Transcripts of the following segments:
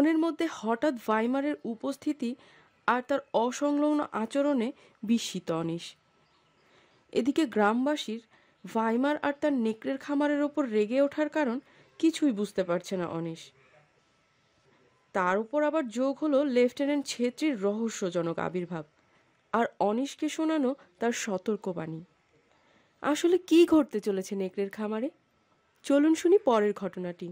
মনের মধ্যে হঠাৎ ভাইমারের উপস্থিতি আর তার অসংলগ্ন আচরণে বিস্মিত অনিশ এদিকে গ্রামবাসীর ভাইমার আর তার নেকড়ের খামারের ওপর রেগে ওঠার কারণ কিছুই বুঝতে পারছে না অনিশ তার উপর আবার যোগ হলো লেফটেন্যান্ট ছেত্রীর রহস্যজনক আবির্ভাব আর অনিশকে শোনানো তার সতর্কবাণী আসলে কি ঘটতে চলেছে নেকড়ের খামারে চলুন শুনি পরের ঘটনাটি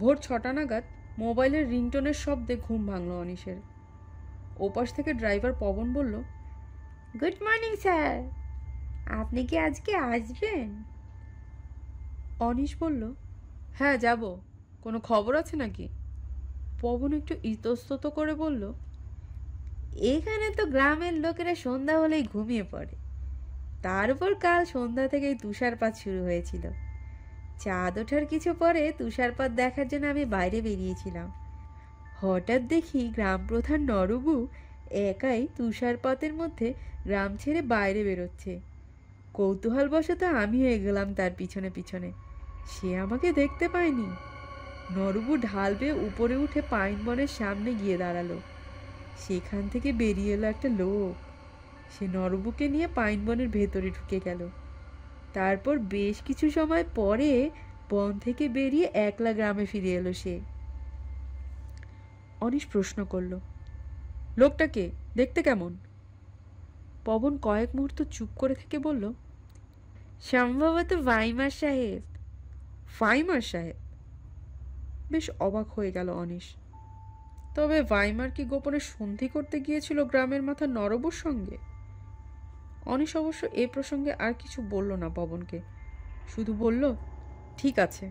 ভোর ছটা নাগাদ মোবাইলের রিংটনের শব্দে ঘুম ভাঙল অনিশের ওপাশ থেকে ড্রাইভার পবন বলল গুড মর্নিং স্যার আপনি কি আজকে আসবেন অনিশ বলল হ্যাঁ যাব কোনো খবর আছে নাকি পবন একটু ইতস্তত করে বলল এখানে তো গ্রামের লোকেরা সন্ধ্যা হলেই ঘুমিয়ে পড়ে তারপর কাল সন্ধ্যা থেকেই তুষারপাত শুরু হয়েছিল চাঁদ ওঠার কিছু পরে তুষারপাত দেখার জন্য আমি বাইরে বেরিয়েছিলাম হঠাৎ দেখি গ্রাম প্রধান নরবু একাই তুষারপাতের মধ্যে গ্রাম ছেড়ে বাইরে বেরোচ্ছে কৌতূহলবশত আমিও গেলাম তার পিছনে পিছনে সে আমাকে দেখতে পায়নি নরবু ঢাল বেয়ে উপরে উঠে পাইন বনের সামনে গিয়ে দাঁড়ালো সেখান থেকে বেরিয়ে এলো একটা লোক সে নরবুকে নিয়ে পাইন বনের ভেতরে ঢুকে গেল তারপর বেশ কিছু সময় পরে বন থেকে বেরিয়ে একলা গ্রামে ফিরে এলো সে অনিশ প্রশ্ন করল লোকটাকে দেখতে কেমন পবন কয়েক মুহূর্ত চুপ করে থেকে বলল সম্ভবত ভাইমার সাহেব ভাইমার সাহেব বেশ অবাক হয়ে গেল অনিশ তবে ভাইমার কি গোপনে সন্ধি করতে গিয়েছিল গ্রামের মাথা নরবর সঙ্গে অনিশ অবশ্য এ প্রসঙ্গে আর কিছু বলল না পবনকে শুধু বলল ঠিক আছে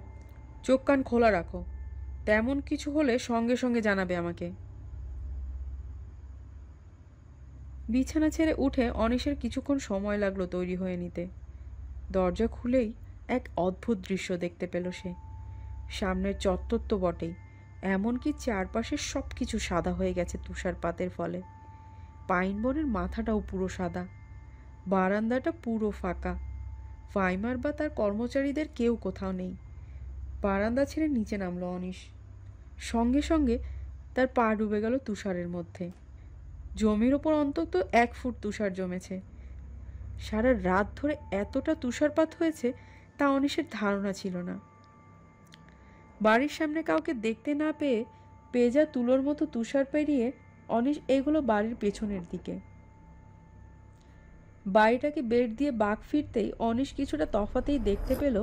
চোখ কান খোলা রাখো তেমন কিছু হলে সঙ্গে সঙ্গে জানাবে আমাকে বিছানা ছেড়ে উঠে অনিশের কিছুক্ষণ সময় লাগলো তৈরি হয়ে নিতে দরজা খুলেই এক অদ্ভুত দৃশ্য দেখতে পেল সে সামনের চত্বর তো বটেই এমনকি চারপাশের সব কিছু সাদা হয়ে গেছে তুষারপাতের ফলে পাইন বনের মাথাটাও পুরো সাদা বারান্দাটা পুরো ফাঁকা ভাইমার বা তার কর্মচারীদের কেউ কোথাও নেই বারান্দা ছেড়ে নিচে নামলো অনিশ সঙ্গে সঙ্গে তার পা ডুবে গেল তুষারের মধ্যে জমির ওপর অন্তত এক ফুট তুষার জমেছে সারা রাত ধরে এতটা তুষারপাত হয়েছে তা অনিশের ধারণা ছিল না বাড়ির সামনে কাউকে দেখতে না পেয়ে পেজা তুলোর মতো তুষার পেরিয়ে অনিশ এগুলো বাড়ির পেছনের দিকে বাড়িটাকে বেড দিয়ে বাঘ ফিরতেই অনিশ কিছুটা তফাতেই দেখতে পেল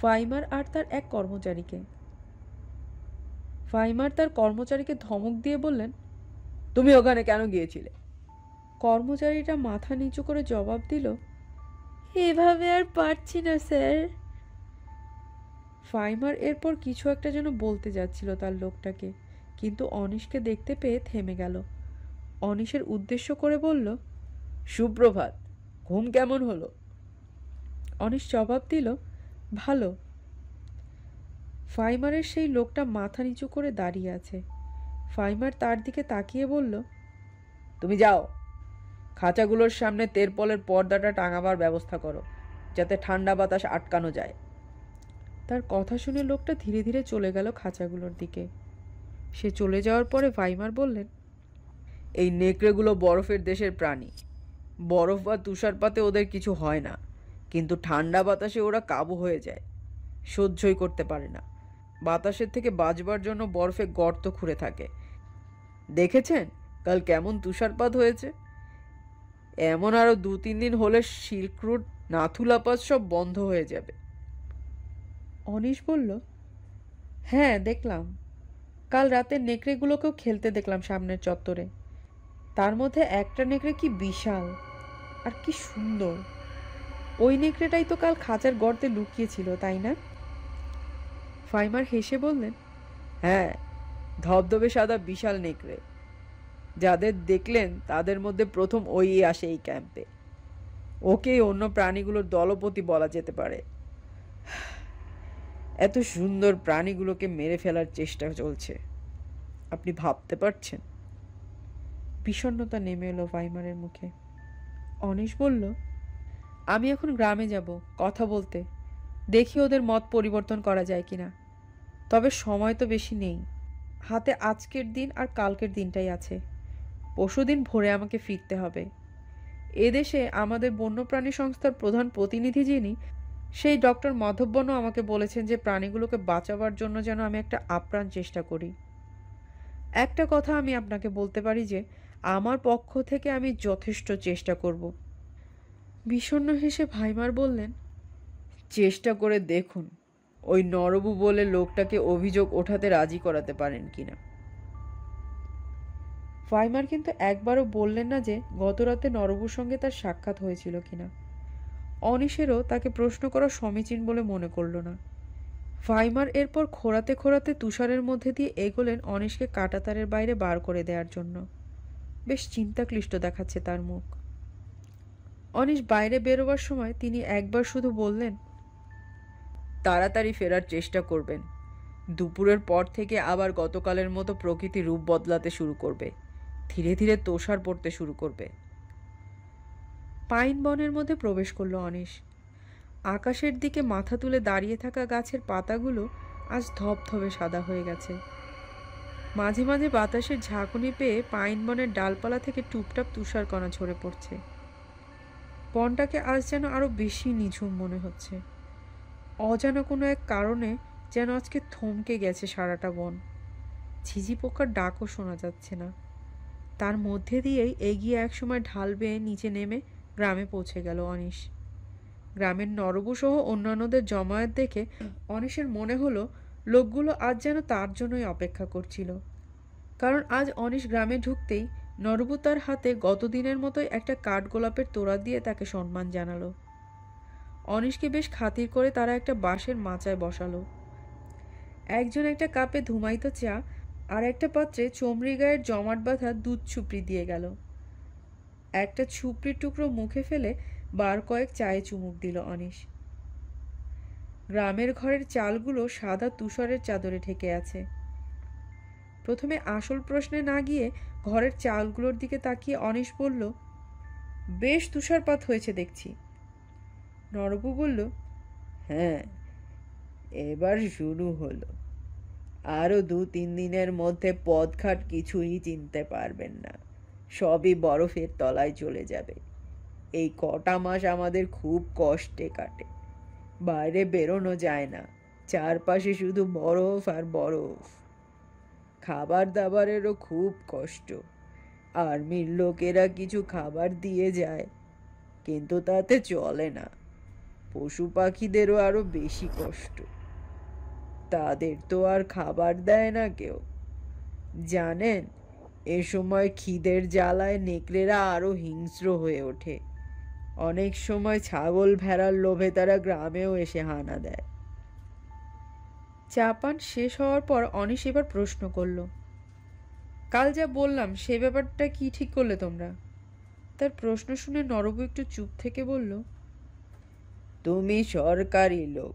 ফাইমার আর তার এক কর্মচারীকে ফাইমার তার কর্মচারীকে ধমক দিয়ে বললেন তুমি ওখানে কেন গিয়েছিলে কর্মচারীটা মাথা নিচু করে জবাব দিল এভাবে আর পারছি না স্যার ফাইমার এরপর কিছু একটা যেন বলতে যাচ্ছিল তার লোকটাকে কিন্তু অনিশকে দেখতে পেয়ে থেমে গেল অনিশের উদ্দেশ্য করে বলল সুপ্রভাত ঘুম কেমন হলো অনিশ জবাব দিল ভালো ফাইমারের সেই লোকটা মাথা নিচু করে দাঁড়িয়ে আছে ফাইমার তার দিকে তাকিয়ে বলল তুমি যাও খাঁচাগুলোর সামনে তেরপলের পর্দাটা টাঙাবার ব্যবস্থা করো যাতে ঠান্ডা বাতাস আটকানো যায় তার কথা শুনে লোকটা ধীরে ধীরে চলে গেল খাঁচাগুলোর দিকে সে চলে যাওয়ার পরে ভাইমার বললেন এই নেকড়েগুলো বরফের দেশের প্রাণী বরফ বা তুষারপাতে ওদের কিছু হয় না কিন্তু ঠান্ডা বাতাসে ওরা কাবু হয়ে যায় সহ্যই করতে পারে না বাতাসের থেকে বাঁচবার জন্য বরফে গর্ত খুঁড়ে থাকে দেখেছেন কাল কেমন তুষারপাত হয়েছে এমন আরও দু তিন দিন হলে সিল্ক রুট নাথুলাপাত সব বন্ধ হয়ে যাবে অনিশ বলল হ্যাঁ দেখলাম কাল রাতে নেকড়েগুলোকেও খেলতে দেখলাম সামনের চত্বরে তার মধ্যে একটা নেকড়ে কি বিশাল আর কি সুন্দর ওই নেকড়েটাই তো কাল খাঁচার গর্তে লুকিয়েছিল তাই না ফাইমার হেসে বললেন হ্যাঁ ধবধবে সাদা বিশাল নেকড়ে যাদের দেখলেন তাদের মধ্যে প্রথম ওই আসে এই ক্যাম্পে ওকেই অন্য প্রাণীগুলোর দলপতি বলা যেতে পারে এত সুন্দর প্রাণীগুলোকে মেরে ফেলার চেষ্টা চলছে আপনি ভাবতে পারছেন বিষণ্ণতা নেমে এলো ফাইমারের মুখে অনিশ বলল আমি এখন গ্রামে যাব কথা বলতে দেখি ওদের মত পরিবর্তন করা যায় কি না তবে সময় তো বেশি নেই হাতে আজকের দিন আর কালকের দিনটাই আছে পশুদিন ভোরে আমাকে ফিরতে হবে এদেশে আমাদের বন্যপ্রাণী সংস্থার প্রধান প্রতিনিধি যিনি সেই ডক্টর মাধববনও আমাকে বলেছেন যে প্রাণীগুলোকে বাঁচাবার জন্য যেন আমি একটা আপ্রাণ চেষ্টা করি একটা কথা আমি আপনাকে বলতে পারি যে আমার পক্ষ থেকে আমি যথেষ্ট চেষ্টা করব বিষণ্ন হেসে ভাইমার বললেন চেষ্টা করে দেখুন ওই নরবু বলে লোকটাকে অভিযোগ ওঠাতে রাজি করাতে পারেন কিনা ভাইমার কিন্তু একবারও বললেন না যে গতরাতে নরবুর সঙ্গে তার সাক্ষাৎ হয়েছিল কিনা অনিশেরও তাকে প্রশ্ন করা সমীচীন বলে মনে করল না ভাইমার এরপর খোরাতে খোঁড়াতে তুষারের মধ্যে দিয়ে এগোলেন অনিশকে কাটাতারের বাইরে বার করে দেওয়ার জন্য বেশ চিন্তাক্লিষ্ট দেখাচ্ছে তার মুখ অনিশ বাইরে বেরোবার সময় তিনি একবার শুধু বললেন তাড়াতাড়ি ফেরার চেষ্টা করবেন দুপুরের পর থেকে আবার গতকালের মতো প্রকৃতি রূপ বদলাতে শুরু করবে ধীরে ধীরে তোষার পড়তে শুরু করবে পাইন বনের মধ্যে প্রবেশ করলো অনিশ আকাশের দিকে মাথা তুলে দাঁড়িয়ে থাকা গাছের পাতাগুলো আজ ধপধপে সাদা হয়ে গেছে মাঝে মাঝে বাতাসের ঝাঁকুনি পেয়ে পাইন বনের ডালপালা থেকে টুপটাপ তুষারকণা ঝরে পড়ছে বনটাকে আজ যেন আরও বেশি নিঝুম মনে হচ্ছে অজানা কোনো এক কারণে যেন আজকে থমকে গেছে সারাটা বন ঝিঝি পোকার ডাকও শোনা যাচ্ছে না তার মধ্যে দিয়েই এগিয়ে একসময় ঢাল বেয়ে নিচে নেমে গ্রামে পৌঁছে গেল অনিশ গ্রামের নরবু সহ অন্যান্যদের জমায়েত দেখে অনিশের মনে হলো লোকগুলো আজ যেন তার জন্যই অপেক্ষা করছিল কারণ আজ অনিশ গ্রামে ঢুকতেই নরবু তার হাতে গতদিনের মতোই একটা কাঠ গোলাপের তোড়া দিয়ে তাকে সম্মান জানালো অনিশকে বেশ খাতির করে তারা একটা বাঁশের মাচায় বসালো একজন একটা কাপে ধুমাইত চা আর একটা পাত্রে চমড়ি গায়ের জমাট বাঁধা দুধ ছুপড়ি দিয়ে গেল একটা ছুপড়ির টুকরো মুখে ফেলে বার কয়েক চায়ে চুমুক দিল অনিশ গ্রামের ঘরের চালগুলো সাদা তুষারের চাদরে ঢেকে আছে প্রথমে আসল প্রশ্নে না গিয়ে ঘরের চালগুলোর দিকে তাকিয়ে অনিশ বলল বেশ তুষারপাত হয়েছে দেখছি নরবু বলল হ্যাঁ এবার শুরু হলো আরও দু তিন দিনের মধ্যে পদঘাট কিছুই চিনতে পারবেন না সবই বরফের তলায় চলে যাবে এই কটা মাস আমাদের খুব কষ্টে কাটে বাইরে বেরোনো যায় না চারপাশে শুধু বরফ আর বরফ খাবার দাবারেরও খুব কষ্ট আর্মির লোকেরা কিছু খাবার দিয়ে যায় কিন্তু তাতে চলে না পশু পাখিদেরও আরও বেশি কষ্ট তাদের তো আর খাবার দেয় না কেউ জানেন এ সময় খিদের জ্বালায় নেকড়েরা আরও হিংস্র হয়ে ওঠে অনেক সময় ছাগল ভেড়ার লোভে তারা গ্রামেও এসে হানা দেয় চাপান শেষ হওয়ার পর অনিশ এবার প্রশ্ন করল কাল যা বললাম সে ব্যাপারটা কি ঠিক করলে তোমরা তার প্রশ্ন শুনে নরবু একটু চুপ থেকে বলল তুমি সরকারি লোক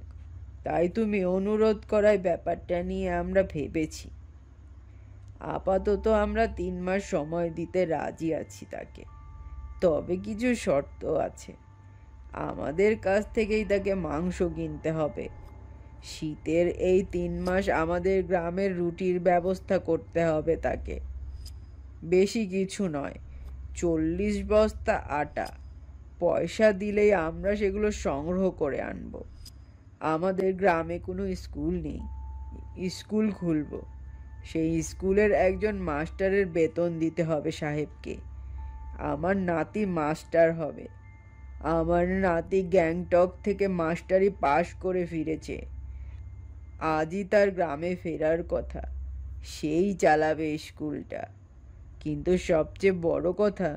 তাই তুমি অনুরোধ করায় ব্যাপারটা নিয়ে আমরা ভেবেছি আপাতত আমরা তিন মাস সময় দিতে রাজি আছি তাকে তবে কিছু শর্ত আছে আমাদের কাছ থেকেই তাকে মাংস কিনতে হবে শীতের এই তিন মাস আমাদের গ্রামের রুটির ব্যবস্থা করতে হবে তাকে বেশি কিছু নয় চল্লিশ বস্তা আটা পয়সা দিলেই আমরা সেগুলো সংগ্রহ করে আনব আমাদের গ্রামে কোনো স্কুল নেই স্কুল খুলব সেই স্কুলের একজন মাস্টারের বেতন দিতে হবে সাহেবকে আমার নাতি মাস্টার হবে আমার নাতি গ্যাংটক থেকে মাস্টারি পাশ করে ফিরেছে আজই তার গ্রামে ফেরার কথা সেই চালাবে স্কুলটা কিন্তু সবচেয়ে বড় কথা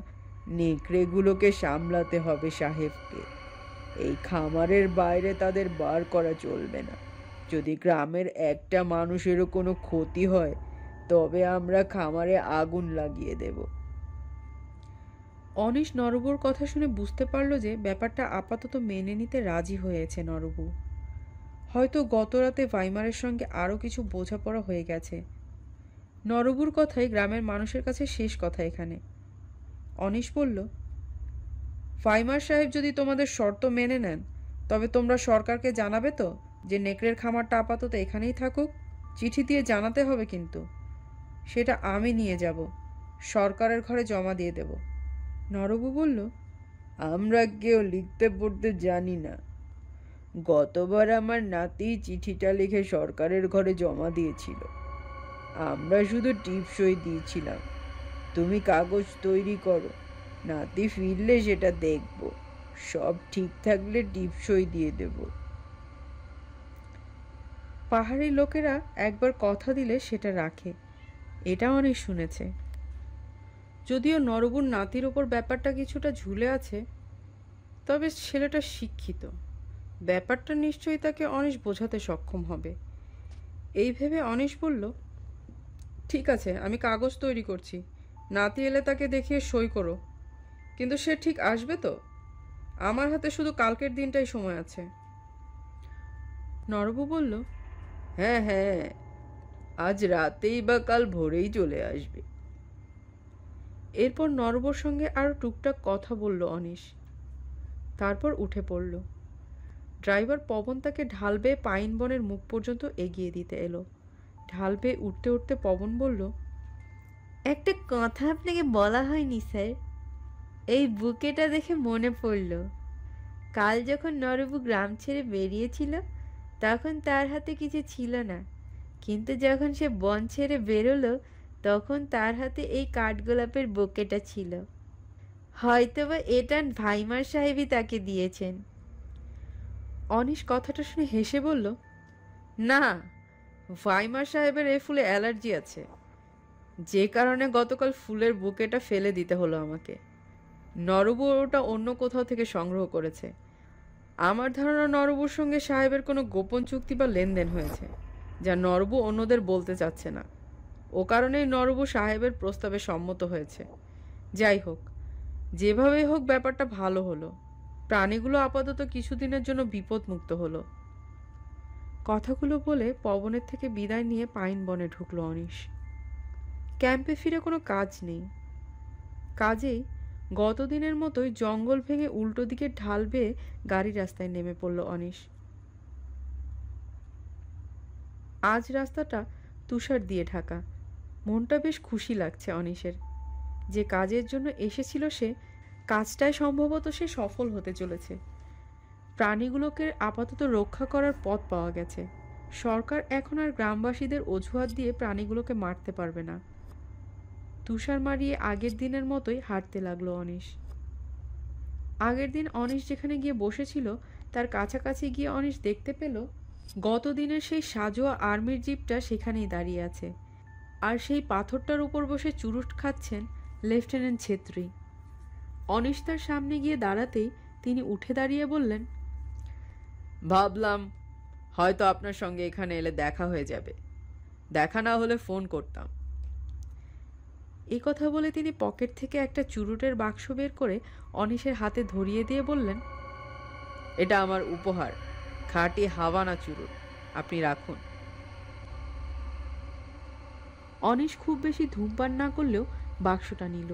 নেকড়েগুলোকে সামলাতে হবে সাহেবকে এই খামারের বাইরে তাদের বার করা চলবে না যদি গ্রামের একটা মানুষেরও কোনো ক্ষতি হয় তবে আমরা খামারে আগুন লাগিয়ে দেবো অনিশ নরবুর কথা শুনে বুঝতে পারল যে ব্যাপারটা আপাতত মেনে নিতে রাজি হয়েছে নরবু হয়তো গত রাতে ভাইমারের সঙ্গে আরও কিছু বোঝাপড়া হয়ে গেছে নরবুর কথাই গ্রামের মানুষের কাছে শেষ কথা এখানে অনিশ বলল ফাইমার সাহেব যদি তোমাদের শর্ত মেনে নেন তবে তোমরা সরকারকে জানাবে তো যে নেকড়ের খামারটা আপাতত এখানেই থাকুক চিঠি দিয়ে জানাতে হবে কিন্তু সেটা আমি নিয়ে যাব সরকারের ঘরে জমা দিয়ে দেবো নরবু বলল আমরা কেউ লিখতে পড়তে জানি না গতবার আমার নাতি চিঠিটা লিখে সরকারের ঘরে জমা দিয়েছিল আমরা শুধু টিপসই দিয়েছিলাম তুমি কাগজ তৈরি করো নাতি ফিরলে সেটা দেখব সব ঠিক থাকলে টিপসই দিয়ে দেব পাহাড়ি লোকেরা একবার কথা দিলে সেটা রাখে এটা অনেক শুনেছে যদিও নরবুর নাতির ওপর ব্যাপারটা কিছুটা ঝুলে আছে তবে ছেলেটা শিক্ষিত ব্যাপারটা নিশ্চয়ই তাকে অনিশ বোঝাতে সক্ষম হবে এই ভেবে অনিশ বলল ঠিক আছে আমি কাগজ তৈরি করছি নাতি এলে তাকে দেখিয়ে সই করো কিন্তু সে ঠিক আসবে তো আমার হাতে শুধু কালকের দিনটাই সময় আছে নরবু বলল হ্যাঁ হ্যাঁ আজ রাতেই বা কাল ভোরেই চলে আসবে এরপর নরবর সঙ্গে আরও টুকটাক কথা বলল অনিশ তারপর উঠে পড়ল ড্রাইভার পবন তাকে ঢাল বেয়ে পাইন বনের মুখ পর্যন্ত এগিয়ে দিতে এলো ঢাল বেয়ে উঠতে উঠতে পবন বলল একটা কথা আপনাকে বলা হয়নি স্যার এই বুকেটা দেখে মনে পড়ল কাল যখন নরবু গ্রাম ছেড়ে বেরিয়েছিল তখন তার হাতে কিছু ছিল না কিন্তু যখন সে বন ছেড়ে বেরোলো তখন তার হাতে এই কাঠগোলাপের বোকেটা ছিল হয়তোবা এটা ভাইমার সাহেবই তাকে দিয়েছেন অনিশ কথাটা শুনে হেসে বলল না ভাইমার সাহেবের এ ফুলে অ্যালার্জি আছে যে কারণে গতকাল ফুলের বুকেটা ফেলে দিতে হলো আমাকে নরবু ওটা অন্য কোথাও থেকে সংগ্রহ করেছে আমার ধারণা নরবুর সঙ্গে সাহেবের কোনো গোপন চুক্তি বা লেনদেন হয়েছে যা নরবু অন্যদের বলতে চাচ্ছে না ও কারণেই নরবু সাহেবের প্রস্তাবে সম্মত হয়েছে যাই হোক যেভাবেই হোক ব্যাপারটা ভালো হলো প্রাণীগুলো আপাতত কিছুদিনের জন্য বিপদমুক্ত হলো কথাগুলো বলে পবনের থেকে বিদায় নিয়ে পাইন বনে ঢুকলো অনিশ ক্যাম্পে ফিরে কোনো কাজ নেই কাজেই গতদিনের মতোই জঙ্গল ভেঙে উল্টো দিকে ঢাল বেয়ে গাড়ি রাস্তায় নেমে পড়ল অনিশ আজ রাস্তাটা তুষার দিয়ে ঢাকা মনটা বেশ খুশি লাগছে অনিশের যে কাজের জন্য এসেছিল সে কাজটায় সম্ভবত সে সফল হতে চলেছে প্রাণীগুলোকে আপাতত রক্ষা করার পথ পাওয়া গেছে সরকার এখন আর গ্রামবাসীদের অজুহাত দিয়ে প্রাণীগুলোকে মারতে পারবে না তুষার মারিয়ে আগের দিনের মতোই হাঁটতে লাগলো অনিশ আগের দিন অনিশ যেখানে গিয়ে বসেছিল তার কাছাকাছি গিয়ে অনিশ দেখতে পেল গত দিনের সেই সাজোয়া আর্মির জিপটা সেখানেই দাঁড়িয়ে আছে আর সেই পাথরটার উপর বসে চুরুট খাচ্ছেন লেফটেন্যান্ট ছেত্রী অনিশ সামনে গিয়ে দাঁড়াতেই তিনি উঠে দাঁড়িয়ে বললেন ভাবলাম হয়তো আপনার সঙ্গে এখানে এলে দেখা হয়ে যাবে দেখা না হলে ফোন করতাম এ কথা বলে তিনি পকেট থেকে একটা চুরুটের বাক্স বের করে অনিশের হাতে ধরিয়ে দিয়ে বললেন এটা আমার উপহার খাটি হাওয়ানা চুরুট আপনি রাখুন অনিশ খুব বেশি ধূমপান না করলেও বাক্সটা নিল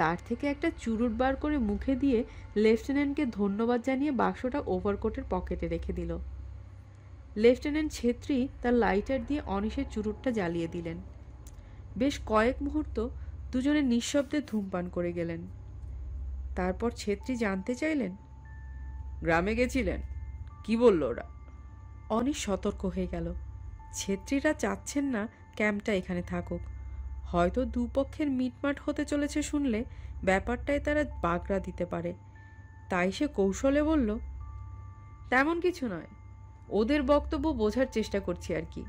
তার থেকে একটা চুরুট বার করে মুখে দিয়ে লেফটেন্যান্টকে ধন্যবাদ জানিয়ে বাক্সটা ওভারকোটের পকেটে রেখে দিল লেফটেন্যান্ট ছেত্রী তার লাইটার দিয়ে অনিশের চুরুটটা জ্বালিয়ে দিলেন বেশ কয়েক মুহূর্ত দুজনে নিঃশব্দে ধূমপান করে গেলেন তারপর ছেত্রী জানতে চাইলেন গ্রামে গেছিলেন কি বলল ওরা অনিশ সতর্ক হয়ে গেল ছেত্রীরা চাচ্ছেন না ক্যাম্পটা এখানে থাকুক হয়তো দুপক্ষের মিটমাট হতে চলেছে শুনলে ব্যাপারটায় তারা বাগড়া দিতে পারে তাই সে কৌশলে বলল তেমন কিছু নয় ওদের বক্তব্য বোঝার চেষ্টা করছি আর কি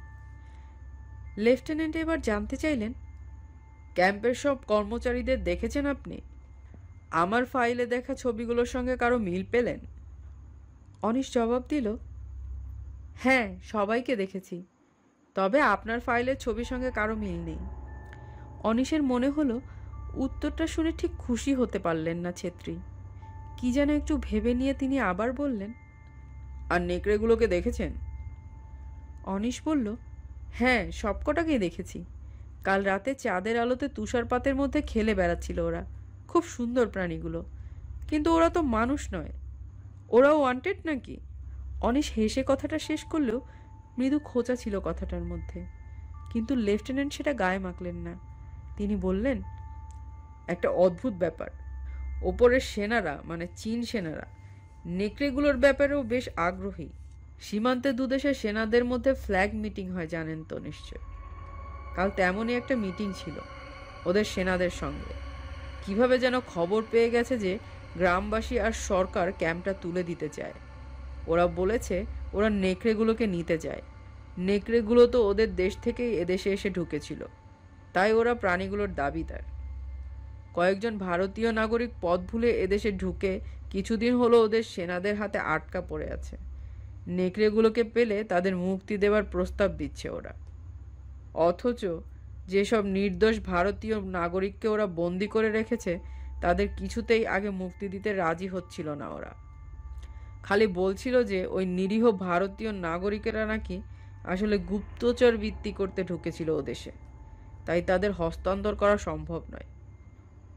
লেফটেন্যান্ট এবার জানতে চাইলেন ক্যাম্পের সব কর্মচারীদের দেখেছেন আপনি আমার ফাইলে দেখা ছবিগুলোর সঙ্গে কারো মিল পেলেন অনিশ জবাব দিল হ্যাঁ সবাইকে দেখেছি তবে আপনার ফাইলের ছবির সঙ্গে কারো মিল নেই অনিশের মনে হলো উত্তরটা শুনে ঠিক খুশি হতে পারলেন না ছেত্রী কি যেন একটু ভেবে নিয়ে তিনি আবার বললেন আর নেকড়েগুলোকে দেখেছেন অনিশ বলল হ্যাঁ সবকটাকেই দেখেছি কাল রাতে চাঁদের আলোতে তুষারপাতের মধ্যে খেলে বেড়াচ্ছিল ওরা খুব সুন্দর প্রাণীগুলো কিন্তু ওরা তো মানুষ নয় ওরা ওয়ান্টেড নাকি অনিশ হেসে কথাটা শেষ করলেও মৃদু খোঁচা ছিল কথাটার মধ্যে কিন্তু লেফটেন্যান্ট সেটা গায়ে মাখলেন না তিনি বললেন একটা অদ্ভুত ব্যাপার ওপরের সেনারা মানে চীন সেনারা নেকড়েগুলোর ব্যাপারেও বেশ আগ্রহী সীমান্তে দুদেশের সেনাদের মধ্যে ফ্ল্যাগ মিটিং হয় জানেন তো নিশ্চয় কাল তেমনই একটা মিটিং ছিল ওদের সেনাদের সঙ্গে কিভাবে যেন খবর পেয়ে গেছে যে গ্রামবাসী আর সরকার ক্যাম্পটা তুলে দিতে চায় ওরা বলেছে ওরা নেকড়েগুলোকে নিতে যায় নেকড়েগুলো তো ওদের দেশ থেকেই এদেশে এসে ঢুকেছিল তাই ওরা প্রাণীগুলোর দাবিদার কয়েকজন ভারতীয় নাগরিক পথ ভুলে এদেশে ঢুকে কিছুদিন হলো ওদের সেনাদের হাতে আটকা পড়ে আছে নেকড়েগুলোকে পেলে তাদের মুক্তি দেবার প্রস্তাব দিচ্ছে ওরা অথচ যেসব নির্দোষ ভারতীয় নাগরিককে ওরা বন্দি করে রেখেছে তাদের কিছুতেই আগে মুক্তি দিতে রাজি হচ্ছিল না ওরা খালি বলছিল যে ওই নিরীহ ভারতীয় নাগরিকেরা নাকি আসলে গুপ্তচর বৃত্তি করতে ঢুকেছিল ও দেশে তাই তাদের হস্তান্তর করা সম্ভব নয়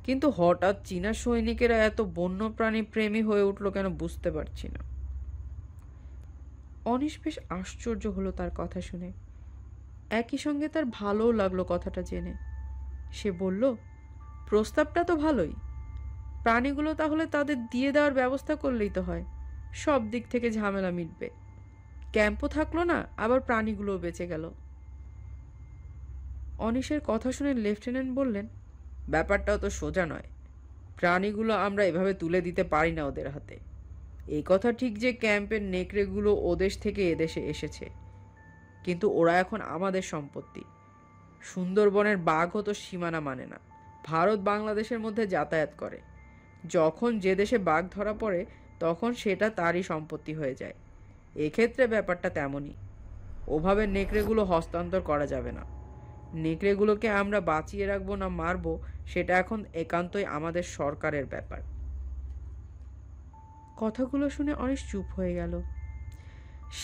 কিন্তু হঠাৎ চীনা সৈনিকেরা এত বন্যপ্রাণী প্রেমী হয়ে উঠল কেন বুঝতে পারছি না অনিশ বেশ আশ্চর্য হলো তার কথা শুনে একই সঙ্গে তার ভালোও লাগলো কথাটা জেনে সে বলল প্রস্তাবটা তো ভালোই প্রাণীগুলো তাহলে তাদের দিয়ে দেওয়ার ব্যবস্থা করলেই তো হয় সব দিক থেকে ঝামেলা মিটবে ক্যাম্পও থাকলো না আবার প্রাণীগুলোও বেঁচে গেল অনিশের কথা শুনে লেফটেন্যান্ট বললেন ব্যাপারটাও তো সোজা নয় প্রাণীগুলো আমরা এভাবে তুলে দিতে পারি না ওদের হাতে এই কথা ঠিক যে ক্যাম্পের নেকড়েগুলো ওদেশ থেকে এদেশে এসেছে কিন্তু ওরা এখন আমাদের সম্পত্তি সুন্দরবনের বাঘও তো সীমানা মানে না ভারত বাংলাদেশের মধ্যে যাতায়াত করে যখন যে দেশে বাঘ ধরা পড়ে তখন সেটা তারই সম্পত্তি হয়ে যায় এক্ষেত্রে ব্যাপারটা তেমনই ওভাবে নেকড়েগুলো হস্তান্তর করা যাবে না নেকড়েগুলোকে আমরা বাঁচিয়ে রাখবো না মারব সেটা এখন একান্তই আমাদের সরকারের ব্যাপার কথাগুলো শুনে অনেক চুপ হয়ে গেল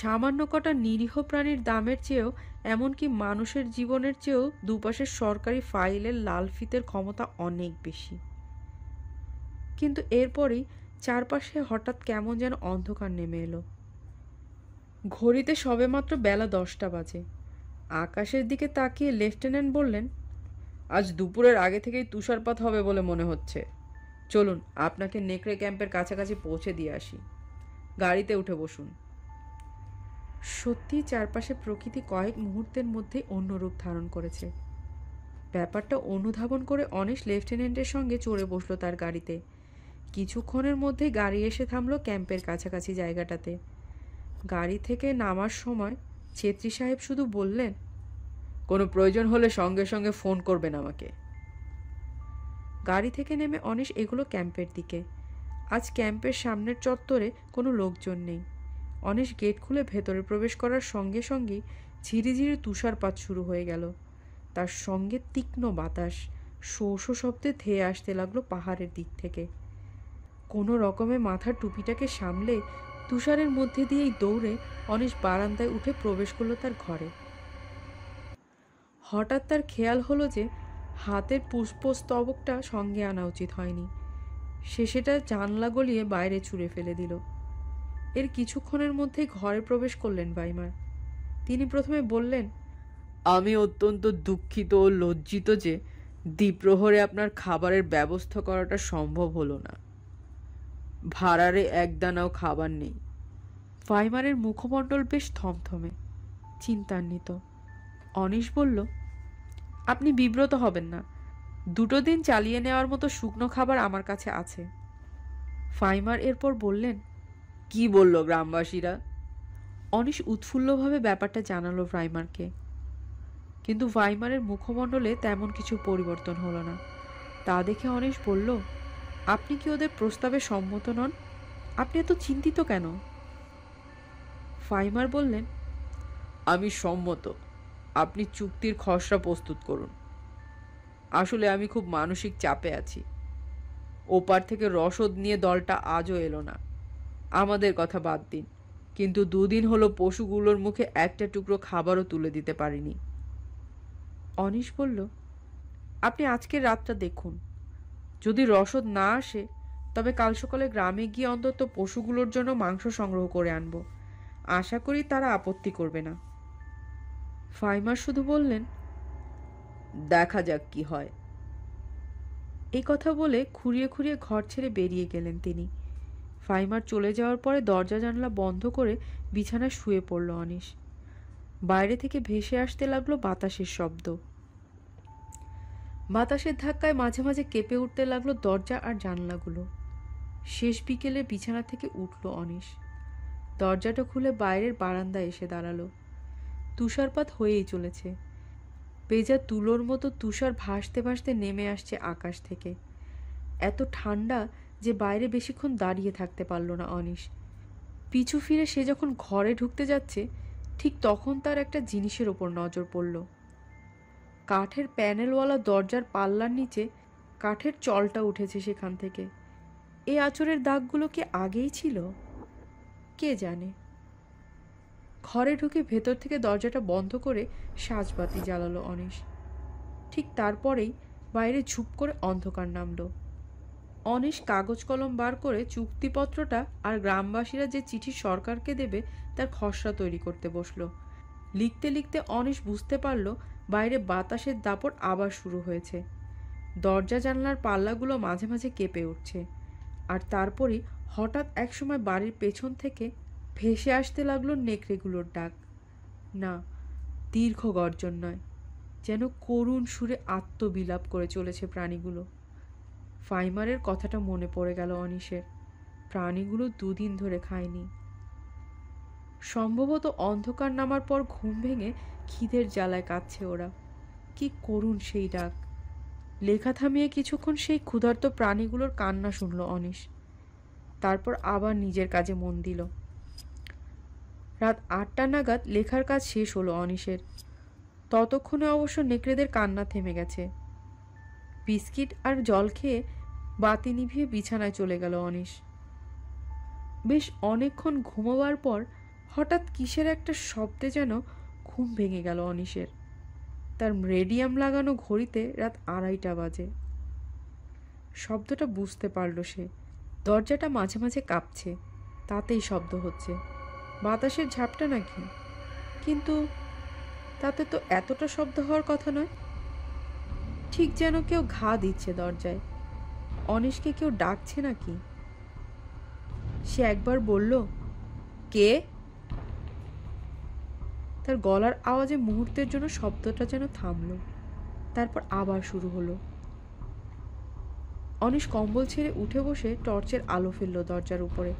সামান্য কটা নিরীহ প্রাণীর দামের চেয়েও এমনকি মানুষের জীবনের চেয়েও দুপাশের সরকারি ফাইলের লাল ফিতের ক্ষমতা অনেক বেশি কিন্তু এরপরেই চারপাশে হঠাৎ কেমন যেন অন্ধকার নেমে এলো ঘড়িতে সবে মাত্র বেলা দশটা বাজে আকাশের দিকে তাকিয়ে লেফটেন্যান্ট বললেন আজ দুপুরের আগে থেকেই তুষারপাত হবে বলে মনে হচ্ছে চলুন আপনাকে নেকড়ে ক্যাম্পের কাছাকাছি পৌঁছে দিয়ে আসি গাড়িতে উঠে বসুন সত্যি চারপাশে প্রকৃতি কয়েক মুহূর্তের মধ্যে অন্য রূপ ধারণ করেছে ব্যাপারটা অনুধাবন করে অনেশ লেফটেন্যান্টের সঙ্গে চড়ে বসলো তার গাড়িতে কিছুক্ষণের মধ্যে গাড়ি এসে থামল ক্যাম্পের কাছাকাছি জায়গাটাতে গাড়ি থেকে নামার সময় ছেত্রী সাহেব শুধু বললেন কোনো প্রয়োজন হলে সঙ্গে সঙ্গে ফোন করবেন আমাকে গাড়ি থেকে নেমে অনিশ এগুলো ক্যাম্পের দিকে আজ ক্যাম্পের সামনের চত্বরে কোনো লোকজন নেই অনিশ গেট খুলে ভেতরে প্রবেশ করার সঙ্গে সঙ্গেই ঝিরিঝিরি তুষারপাত শুরু হয়ে গেল তার সঙ্গে তীক্ষ্ণ বাতাস শো শব্দে ধেয়ে আসতে লাগলো পাহাড়ের দিক থেকে কোনো রকমে মাথার টুপিটাকে সামলে তুষারের মধ্যে দিয়েই দৌড়ে অনেশ বারান্দায় উঠে প্রবেশ করলো তার ঘরে হঠাৎ তার খেয়াল হলো যে হাতের পুষ্পস্তবকটা সঙ্গে আনা উচিত হয়নি সে সেটা জানলা গলিয়ে বাইরে ছুঁড়ে ফেলে দিল এর কিছুক্ষণের মধ্যেই ঘরে প্রবেশ করলেন বাইমার তিনি প্রথমে বললেন আমি অত্যন্ত দুঃখিত ও লজ্জিত যে দ্বিপ্রহরে আপনার খাবারের ব্যবস্থা করাটা সম্ভব হলো না ভাড়ারে একদানাও খাবার নেই ফাইমারের মুখমণ্ডল বেশ থমথমে চিন্তান্বিত অনিশ বলল আপনি বিব্রত হবেন না দুটো দিন চালিয়ে নেওয়ার মতো শুকনো খাবার আমার কাছে আছে ফাইমার এরপর বললেন কি বলল গ্রামবাসীরা অনিশ উৎফুল্লভাবে ব্যাপারটা জানালো ফাইমারকে কিন্তু ফাইমারের মুখমণ্ডলে তেমন কিছু পরিবর্তন হলো না তা দেখে অনিশ বলল আপনি কি ওদের প্রস্তাবে সম্মত নন আপনি এত চিন্তিত কেন ফাইমার বললেন আমি সম্মত আপনি চুক্তির খসড়া প্রস্তুত করুন আসলে আমি খুব মানসিক চাপে আছি ওপার থেকে রসদ নিয়ে দলটা আজও এলো না আমাদের কথা বাদ দিন কিন্তু দুদিন হলো পশুগুলোর মুখে একটা টুকরো খাবারও তুলে দিতে পারিনি অনিশ বলল আপনি আজকের রাতটা দেখুন যদি রসদ না আসে তবে কাল সকালে গ্রামে গিয়ে অন্তত পশুগুলোর জন্য মাংস সংগ্রহ করে আনব আশা করি তারা আপত্তি করবে না ফাইমার শুধু বললেন দেখা যাক কি হয় এই কথা বলে খুঁড়িয়ে খুঁড়িয়ে ঘর ছেড়ে বেরিয়ে গেলেন তিনি ফাইমার চলে যাওয়ার পরে দরজা জানলা বন্ধ করে বিছানায় শুয়ে পড়ল অনিশ বাইরে থেকে ভেসে আসতে লাগলো বাতাসের শব্দ বাতাসের ধাক্কায় মাঝে মাঝে কেঁপে উঠতে লাগলো দরজা আর জানলাগুলো শেষ বিকেলে বিছানা থেকে উঠল অনিশ দরজাটা খুলে বাইরের বারান্দায় এসে দাঁড়ালো তুষারপাত হয়েই চলেছে পেজা তুলোর মতো তুষার ভাসতে ভাসতে নেমে আসছে আকাশ থেকে এত ঠান্ডা যে বাইরে বেশিক্ষণ দাঁড়িয়ে থাকতে পারল না অনিশ পিছু ফিরে সে যখন ঘরে ঢুকতে যাচ্ছে ঠিক তখন তার একটা জিনিসের ওপর নজর পড়ল কাঠের প্যানেলওয়ালা দরজার পাল্লার নিচে কাঠের চলটা উঠেছে সেখান থেকে এ আচরের দাগগুলো কি আগেই ছিল কে জানে ঘরে ঢুকে ভেতর থেকে দরজাটা বন্ধ করে সাজবাতি জ্বালালো অনিশ ঠিক তারপরেই বাইরে ঝুপ করে অন্ধকার নামলো অনিশ কাগজ কলম বার করে চুক্তিপত্রটা আর গ্রামবাসীরা যে চিঠি সরকারকে দেবে তার খসড়া তৈরি করতে বসল লিখতে লিখতে অনিশ বুঝতে পারল বাইরে বাতাসের দাপট আবার শুরু হয়েছে দরজা জানলার পাল্লাগুলো মাঝে মাঝে কেঁপে উঠছে আর তারপরই হঠাৎ একসময় বাড়ির পেছন থেকে ভেসে আসতে লাগলো নেকড়েগুলোর ডাক না দীর্ঘ গর্জন নয় যেন করুণ সুরে আত্মবিলাপ করে চলেছে প্রাণীগুলো ফাইমারের কথাটা মনে পড়ে গেল অনিশের প্রাণীগুলো দুদিন ধরে খায়নি সম্ভবত অন্ধকার নামার পর ঘুম ভেঙে খিদের জ্বালায় কাঁদছে ওরা কি করুন সেই ডাক লেখা থামিয়ে কিছুক্ষণ সেই ক্ষুধার্ত প্রাণীগুলোর কান্না শুনল অনিশ তারপর আবার নিজের কাজে মন দিল রাত আটটা নাগাদ লেখার কাজ শেষ হলো অনিশের ততক্ষণে অবশ্য নেকড়েদের কান্না থেমে গেছে বিস্কিট আর জল খেয়ে বাতি নিভিয়ে বিছানায় চলে গেল অনিশ বেশ অনেকক্ষণ ঘুমোবার পর হঠাৎ কিসের একটা শব্দে যেন ঘুম ভেঙে গেল অনিশের তার রেডিয়াম লাগানো ঘড়িতে রাত আড়াইটা বাজে শব্দটা বুঝতে পারল সে দরজাটা মাঝে মাঝে কাঁপছে তাতেই শব্দ হচ্ছে বাতাসের ঝাপটা নাকি কিন্তু তাতে তো এতটা শব্দ হওয়ার কথা নয় ঠিক যেন কেউ ঘা দিচ্ছে দরজায় অনিশকে কেউ ডাকছে নাকি সে একবার বলল কে তার গলার আওয়াজে মুহূর্তের জন্য শব্দটা যেন থামল তারপর আবার শুরু হলো অনিশ কম্বল ছেড়ে উঠে বসে টর্চের আলো ফেলল দরজার উপরে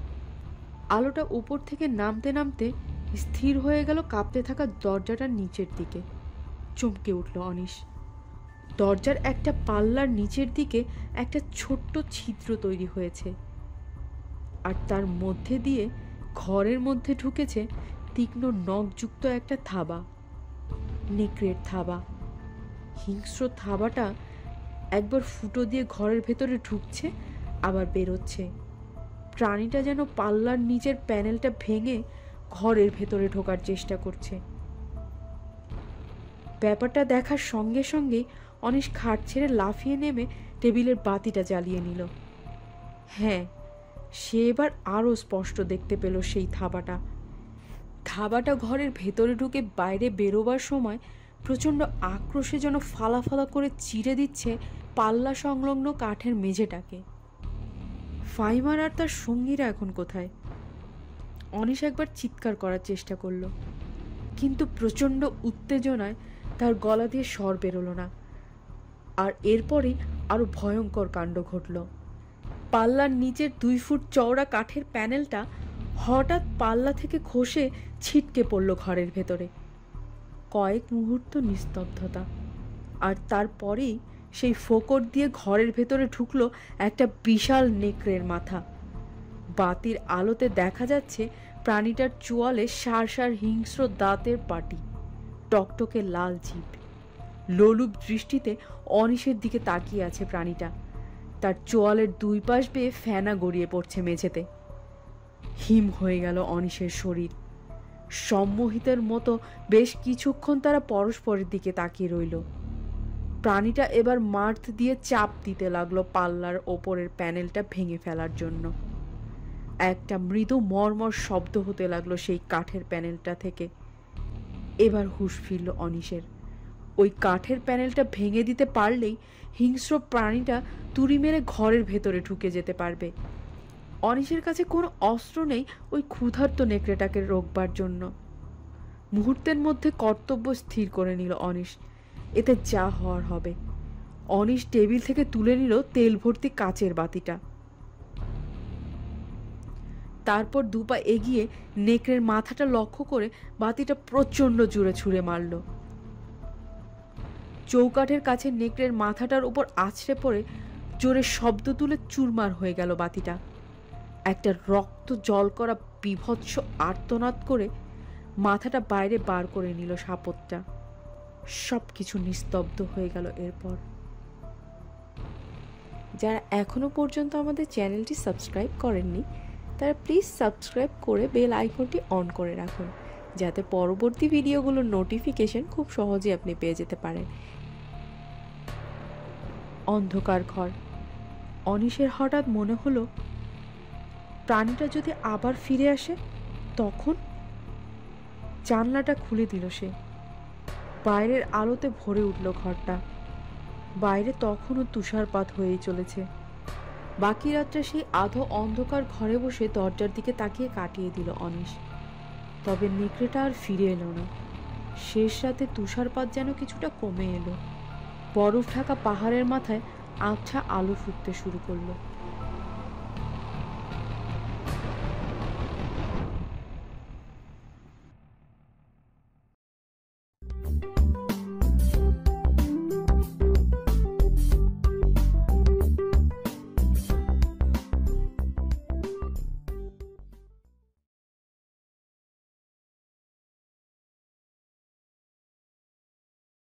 আলোটা উপর থেকে নামতে নামতে স্থির হয়ে গেল কাঁপতে থাকা দরজাটার নিচের দিকে চমকে উঠল অনিশ দরজার একটা পাল্লার নিচের দিকে একটা ছোট্ট ছিদ্র তৈরি হয়েছে আর তার মধ্যে দিয়ে ঘরের মধ্যে ঢুকেছে তীক্ষ্ণ নখযুক্ত একটা থাবা নেকড়ের থাবা হিংস্র থাবাটা একবার ফুটো দিয়ে ঘরের ভেতরে ঢুকছে আবার বেরোচ্ছে প্রাণীটা যেন পাল্লার নিচের প্যানেলটা ভেঙে ঘরের ভেতরে ঢোকার চেষ্টা করছে ব্যাপারটা দেখার সঙ্গে সঙ্গে অনিশ খাট ছেড়ে লাফিয়ে নেমে টেবিলের বাতিটা জ্বালিয়ে নিল হ্যাঁ সে এবার আরও স্পষ্ট দেখতে পেল সেই থাবাটা ধাবাটা ঘরের ভেতরে ঢুকে বাইরে বেরোবার সময় প্রচণ্ড আক্রোশে যেন ফালা ফালা করে চিড়ে দিচ্ছে পাল্লা সংলগ্ন কাঠের মেঝেটাকে ফাইমার আর তার সঙ্গীরা এখন কোথায় অনিশ একবার চিৎকার করার চেষ্টা করলো কিন্তু প্রচণ্ড উত্তেজনায় তার গলা দিয়ে স্বর বেরোলো না আর এরপরে আরও ভয়ঙ্কর কাণ্ড ঘটল পাল্লার নিচের দুই ফুট চওড়া কাঠের প্যানেলটা হঠাৎ পাল্লা থেকে খসে ছিটকে পড়ল ঘরের ভেতরে কয়েক মুহূর্ত নিস্তব্ধতা আর তারপরেই সেই ফোকর দিয়ে ঘরের ভেতরে ঢুকলো একটা বিশাল নেকড়ের মাথা বাতির আলোতে দেখা যাচ্ছে প্রাণীটার চোয়ালে সার সার হিংস্র দাঁতের পাটি টকটকে লাল জীব লোলুপ দৃষ্টিতে অনিশের দিকে তাকিয়ে আছে প্রাণীটা তার চোয়ালের দুই পাশ বেয়ে ফেনা গড়িয়ে পড়ছে মেঝেতে হিম হয়ে গেল অনিশের শরীর সম্মোহিতের মতো বেশ কিছুক্ষণ তারা পরস্পরের দিকে তাকিয়ে রইল প্রাণীটা এবার মার্থ দিয়ে চাপ দিতে লাগলো পাল্লার ওপরের প্যানেলটা ভেঙে ফেলার জন্য একটা মৃদু মর্মর শব্দ হতে লাগলো সেই কাঠের প্যানেলটা থেকে এবার হুশ ফিরল অনিশের ওই কাঠের প্যানেলটা ভেঙে দিতে পারলেই হিংস্র প্রাণীটা তুড়ি মেরে ঘরের ভেতরে ঢুকে যেতে পারবে অনিশের কাছে কোনো অস্ত্র নেই ওই ক্ষুধার্ত নেকড়েটাকে রোকবার জন্য মুহূর্তের মধ্যে কর্তব্য স্থির করে নিল অনিশ এতে যা হওয়ার হবে অনিশ টেবিল থেকে তুলে নিল তেল ভর্তি কাচের বাতিটা তারপর দুপা এগিয়ে নেকড়ের মাথাটা লক্ষ্য করে বাতিটা প্রচণ্ড জুড়ে ছুঁড়ে মারল চৌকাঠের কাছে নেকড়ের মাথাটার উপর আছড়ে পড়ে জোরে শব্দ তুলে চুরমার হয়ে গেল বাতিটা একটা রক্ত জল করা বিভৎস আর্তনাদ করে মাথাটা বাইরে বার করে নিল সাপটা সব কিছু নিস্তব্ধ হয়ে গেল এরপর যারা এখনও পর্যন্ত আমাদের চ্যানেলটি সাবস্ক্রাইব করেননি তারা প্লিজ সাবস্ক্রাইব করে বেল আইকনটি অন করে রাখুন যাতে পরবর্তী ভিডিওগুলোর নোটিফিকেশন খুব সহজেই আপনি পেয়ে যেতে পারেন অন্ধকার ঘর অনিশের হঠাৎ মনে হলো প্রাণীটা যদি আবার ফিরে আসে তখন জানলাটা খুলে দিল সে বাইরের আলোতে ভরে উঠল ঘরটা বাইরে তখনও তুষারপাত হয়েই চলেছে বাকি রাতটা সেই আধো অন্ধকার ঘরে বসে দরজার দিকে তাকিয়ে কাটিয়ে দিল অনিশ তবে নেকড়েটা আর ফিরে এলো না শেষ রাতে তুষারপাত যেন কিছুটা কমে এলো বরফ ঢাকা পাহাড়ের মাথায় আবছা আলো ফুটতে শুরু করলো